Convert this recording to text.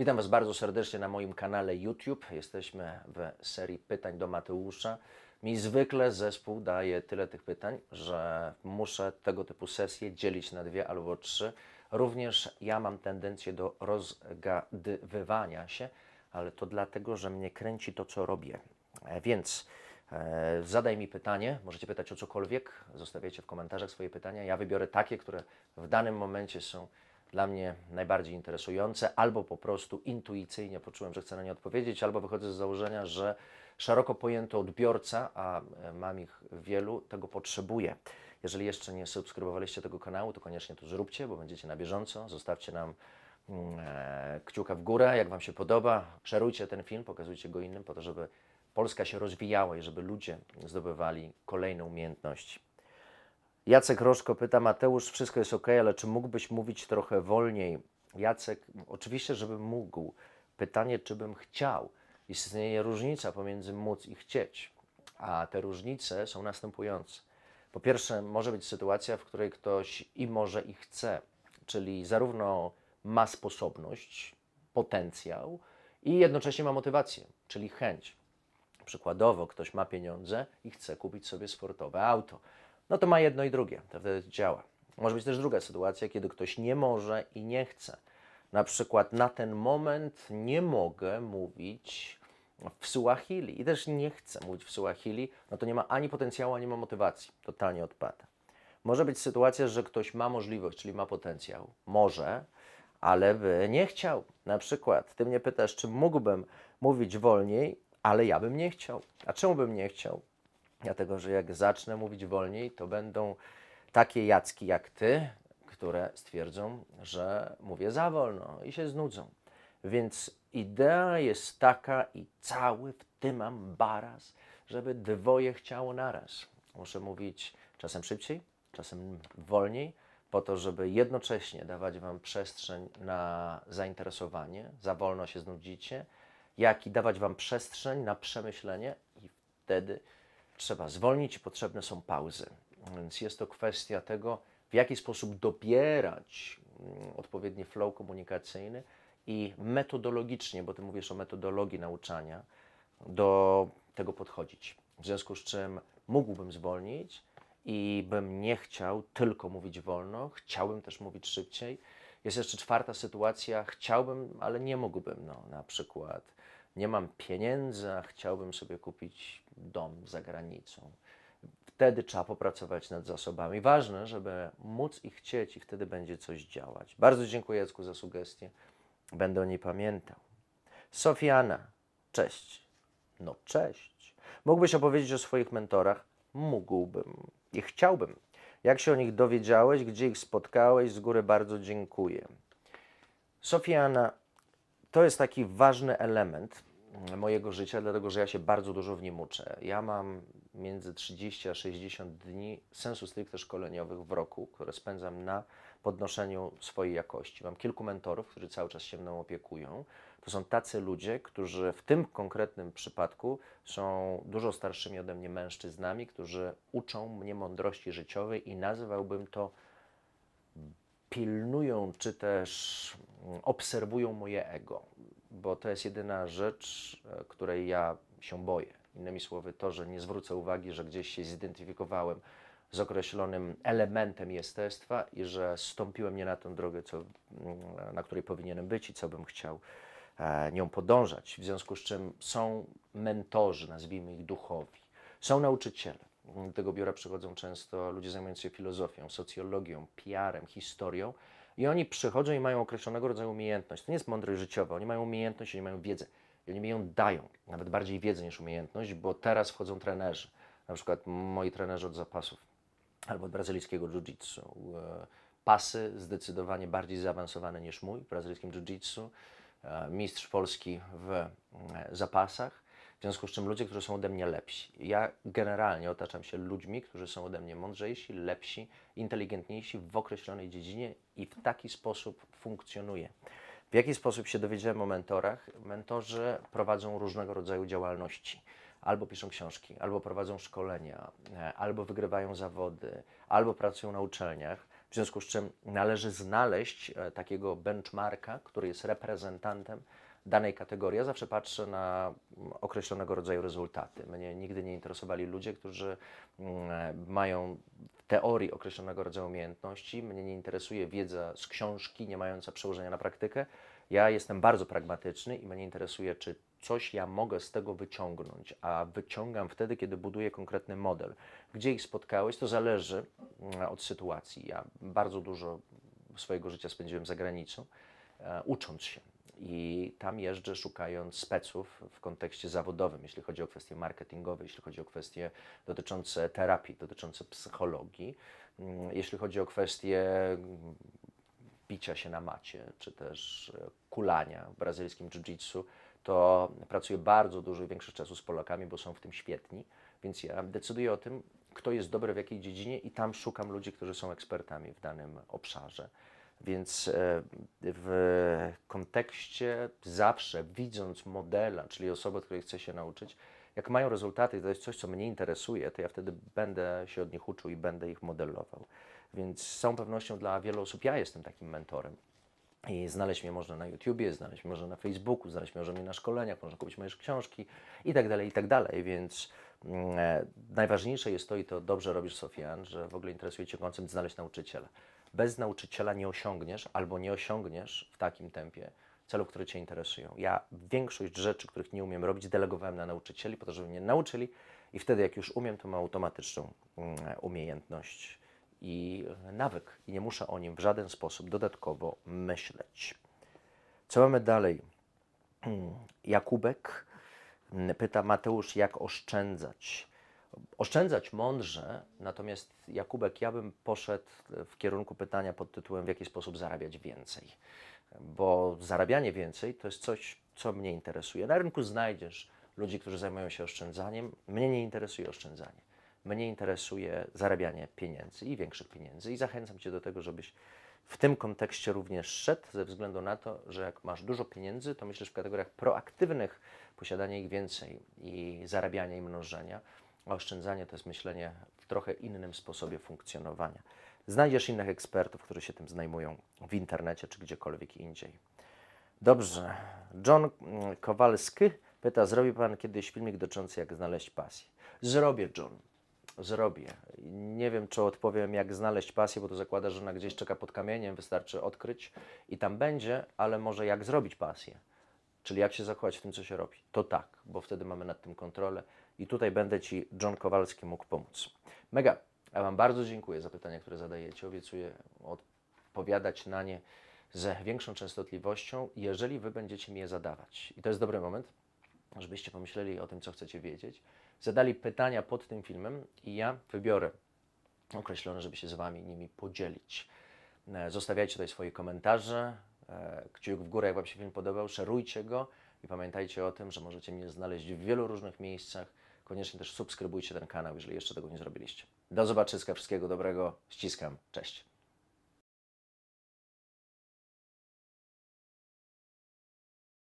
Witam Was bardzo serdecznie na moim kanale YouTube. Jesteśmy w serii pytań do Mateusza. Mi zwykle zespół daje tyle tych pytań, że muszę tego typu sesje dzielić na dwie albo trzy. Również ja mam tendencję do rozgadywania się, ale to dlatego, że mnie kręci to, co robię. E, więc e, zadaj mi pytanie, możecie pytać o cokolwiek, Zostawiajcie w komentarzach swoje pytania. Ja wybiorę takie, które w danym momencie są dla mnie najbardziej interesujące, albo po prostu intuicyjnie poczułem, że chcę na nie odpowiedzieć, albo wychodzę z założenia, że szeroko pojęty odbiorca, a e, mam ich wielu, tego potrzebuje. Jeżeli jeszcze nie subskrybowaliście tego kanału, to koniecznie to zróbcie, bo będziecie na bieżąco. Zostawcie nam mm, e, kciuka w górę, jak Wam się podoba. Szerujcie ten film, pokazujcie go innym, po to, żeby Polska się rozwijała i żeby ludzie zdobywali kolejne umiejętności. Jacek Roszko pyta, Mateusz, wszystko jest ok, ale czy mógłbyś mówić trochę wolniej? Jacek, oczywiście, żebym mógł. Pytanie, czy bym chciał. Istnieje różnica pomiędzy móc i chcieć, a te różnice są następujące. Po pierwsze, może być sytuacja, w której ktoś i może i chce, czyli zarówno ma sposobność, potencjał i jednocześnie ma motywację, czyli chęć. Przykładowo, ktoś ma pieniądze i chce kupić sobie sportowe auto no to ma jedno i drugie, to wtedy działa. Może być też druga sytuacja, kiedy ktoś nie może i nie chce. Na przykład na ten moment nie mogę mówić w Suahili i też nie chcę mówić w Suahili, no to nie ma ani potencjału, ani ma motywacji. Totalnie odpada. Może być sytuacja, że ktoś ma możliwość, czyli ma potencjał. Może, ale by nie chciał. Na przykład ty mnie pytasz, czy mógłbym mówić wolniej, ale ja bym nie chciał. A czemu bym nie chciał? Dlatego, że jak zacznę mówić wolniej, to będą takie jacki jak ty, które stwierdzą, że mówię za wolno i się znudzą. Więc idea jest taka i cały w tym mam żeby dwoje chciało naraz. Muszę mówić czasem szybciej, czasem wolniej, po to, żeby jednocześnie dawać Wam przestrzeń na zainteresowanie, za wolno się znudzicie, jak i dawać Wam przestrzeń na przemyślenie i wtedy trzeba zwolnić, i potrzebne są pauzy. Więc jest to kwestia tego, w jaki sposób dobierać mm, odpowiedni flow komunikacyjny i metodologicznie, bo ty mówisz o metodologii nauczania, do tego podchodzić. W związku z czym mógłbym zwolnić i bym nie chciał tylko mówić wolno, chciałbym też mówić szybciej. Jest jeszcze czwarta sytuacja, chciałbym, ale nie mógłbym. No, na przykład nie mam pieniędzy, a chciałbym sobie kupić dom za granicą. Wtedy trzeba popracować nad zasobami. Ważne, żeby móc i chcieć, i wtedy będzie coś działać. Bardzo dziękuję Jacku za sugestię. Będę o niej pamiętał. Sofiana, cześć. No, cześć. Mógłbyś opowiedzieć o swoich mentorach? Mógłbym i chciałbym. Jak się o nich dowiedziałeś, gdzie ich spotkałeś? Z góry bardzo dziękuję. Sofiana, to jest taki ważny element mojego życia, dlatego że ja się bardzo dużo w nim uczę. Ja mam między 30 a 60 dni sensu stricte szkoleniowych w roku, które spędzam na podnoszeniu swojej jakości. Mam kilku mentorów, którzy cały czas się mną opiekują. To są tacy ludzie, którzy w tym konkretnym przypadku są dużo starszymi ode mnie mężczyznami, którzy uczą mnie mądrości życiowej i nazywałbym to pilnują czy też obserwują moje ego bo to jest jedyna rzecz, e, której ja się boję. Innymi słowy, to, że nie zwrócę uwagi, że gdzieś się zidentyfikowałem z określonym elementem jestestwa i że stąpiłem nie na tę drogę, co, mm, na której powinienem być i co bym chciał e, nią podążać. W związku z czym są mentorzy, nazwijmy ich duchowi, są nauczyciele. Do tego biura przychodzą często ludzie zajmujący się filozofią, socjologią, PR-em, historią, i oni przychodzą i mają określonego rodzaju umiejętność. To nie jest mądrość życiowa. Oni mają umiejętność, oni mają wiedzę. I oni mi ją dają. Nawet bardziej wiedzę niż umiejętność, bo teraz wchodzą trenerzy. Na przykład moi trenerzy od zapasów albo od brazylijskiego jiu-jitsu. E, pasy zdecydowanie bardziej zaawansowane niż mój w brazylijskim jiu-jitsu. E, mistrz Polski w e, zapasach w związku z czym ludzie, którzy są ode mnie lepsi. Ja generalnie otaczam się ludźmi, którzy są ode mnie mądrzejsi, lepsi, inteligentniejsi w określonej dziedzinie i w taki sposób funkcjonuję. W jaki sposób się dowiedziałem o mentorach? Mentorzy prowadzą różnego rodzaju działalności. Albo piszą książki, albo prowadzą szkolenia, e, albo wygrywają zawody, albo pracują na uczelniach. W związku z czym należy znaleźć e, takiego benchmarka, który jest reprezentantem danej kategorii. Ja zawsze patrzę na mm, określonego rodzaju rezultaty. Mnie nigdy nie interesowali ludzie, którzy mm, e, mają w teorii określonego rodzaju umiejętności. Mnie nie interesuje wiedza z książki, nie mająca przełożenia na praktykę. Ja jestem bardzo pragmatyczny i mnie interesuje, czy coś ja mogę z tego wyciągnąć, a wyciągam wtedy, kiedy buduję konkretny model. Gdzie ich spotkałeś, to zależy mm, od sytuacji. Ja bardzo dużo swojego życia spędziłem za granicą, e, ucząc się i tam jeżdżę szukając speców w kontekście zawodowym, jeśli chodzi o kwestie marketingowe, jeśli chodzi o kwestie dotyczące terapii, dotyczące psychologii, mm, jeśli chodzi o kwestie mm, bicia się na macie, czy też e, kulania w brazylijskim jiu-jitsu, to pracuję bardzo dużo i większość czasu z Polakami, bo są w tym świetni, więc ja decyduję o tym, kto jest dobry w jakiej dziedzinie i tam szukam ludzi, którzy są ekspertami w danym obszarze. Więc e, w kontekście zawsze widząc modela, czyli osobę, której chcę się nauczyć, jak mają rezultaty i to jest coś, co mnie interesuje, to ja wtedy będę się od nich uczył i będę ich modelował. Więc z całą pewnością dla wielu osób ja jestem takim mentorem. I znaleźć mnie można na YouTubie, znaleźć mnie można na Facebooku, znaleźć mnie można na szkoleniach, można kupić moje książki i tak dalej, i tak dalej. Więc mm, e, najważniejsze jest to, i to dobrze robisz, Sofian, że w ogóle interesuje Cię koncept znaleźć nauczyciela bez nauczyciela nie osiągniesz albo nie osiągniesz w takim tempie celów, które Cię interesują. Ja większość rzeczy, których nie umiem robić, delegowałem na nauczycieli po to, żeby mnie nauczyli i wtedy jak już umiem, to mam automatyczną mm, umiejętność i e, nawyk i nie muszę o nim w żaden sposób dodatkowo myśleć. Co mamy dalej? Hmm, Jakubek mm, pyta Mateusz, jak oszczędzać oszczędzać mądrze, natomiast Jakubek, ja bym poszedł w kierunku pytania pod tytułem, w jaki sposób zarabiać więcej. Bo zarabianie więcej to jest coś, co mnie interesuje. Na rynku znajdziesz ludzi, którzy zajmują się oszczędzaniem. Mnie nie interesuje oszczędzanie. Mnie interesuje zarabianie pieniędzy i większych pieniędzy. I zachęcam Cię do tego, żebyś w tym kontekście również szedł, ze względu na to, że jak masz dużo pieniędzy, to myślisz w kategoriach proaktywnych, posiadanie ich więcej i zarabianie i mnożenia oszczędzanie to jest myślenie w trochę innym sposobie funkcjonowania. Znajdziesz innych ekspertów, którzy się tym zajmują w internecie czy gdziekolwiek indziej. Dobrze. John Kowalski pyta: Zrobi Pan kiedyś filmik dotyczący jak znaleźć pasję? Zrobię, John. Zrobię. Nie wiem, czy odpowiem, jak znaleźć pasję, bo to zakłada, że ona gdzieś czeka pod kamieniem, wystarczy odkryć i tam będzie, ale może jak zrobić pasję, czyli jak się zachować w tym, co się robi. To tak, bo wtedy mamy nad tym kontrolę i tutaj będę Ci, John Kowalski, mógł pomóc. Mega, ja Wam bardzo dziękuję za pytania, które zadajecie. Obiecuję odpowiadać na nie z większą częstotliwością, jeżeli Wy będziecie mi je zadawać. I to jest dobry moment, żebyście pomyśleli o tym, co chcecie wiedzieć, zadali pytania pod tym filmem i ja wybiorę określone, żeby się z Wami nimi podzielić. E, zostawiajcie tutaj swoje komentarze, e, kciuk w górę, jak Wam się film podobał, szerujcie go i pamiętajcie o tym, że możecie mnie znaleźć w wielu różnych miejscach koniecznie też subskrybujcie ten kanał, jeżeli jeszcze tego nie zrobiliście. Do zobaczyska, wszystkiego dobrego, ściskam, cześć.